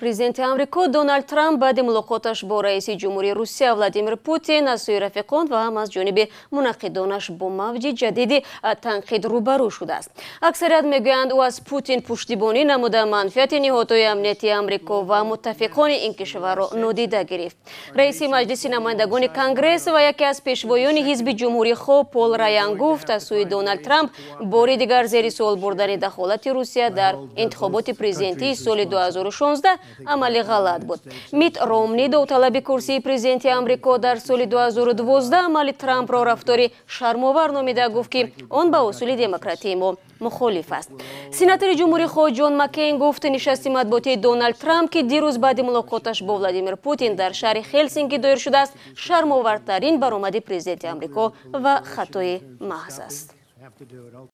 Президенти Амрико Доналд Трамп баъди мулоқоташ бо раиси ҷумҳурии Русия Владимир Путин аз сӯи рафиқон ва ҳам аз ҷониби мунаққидонаш бо мавҷи ҷадиди танқид рӯбарӯ шудааст. Аксарият мегӯянд, ӯ аз Путин пуштибонӣ намуда, манфиати ниҳодҳои амнитии Амрико ва муттафиқони ин кишварро нодида гирифт. Раиси Маҷлиси намояндагони Конгресс ва яке аз пешвоёни ҳизби ҷумҳурии хоб Пол Раян гуфт, аз сӯи Доналд Трамп бори дигар зери суол бурдани дахолати Русия дар интихоботи президентии соли 2016 амали ғалат буд мит ромни довталаби курсии президенти амрико дар соли 2012 амали трампро рафтори шармовар номида гуфт ки он ба усули демократии мо мухолиф аст сенатори ҷумҳурии хо ҷон маккейн гуфт нишасти матбуотии доналд трамп ки дирӯз баъди мулоқоташ бо владимир путин дар шаҳри хелсинки доир шудааст шармовартарин баромади президенти амрико ва хатои маҳз аст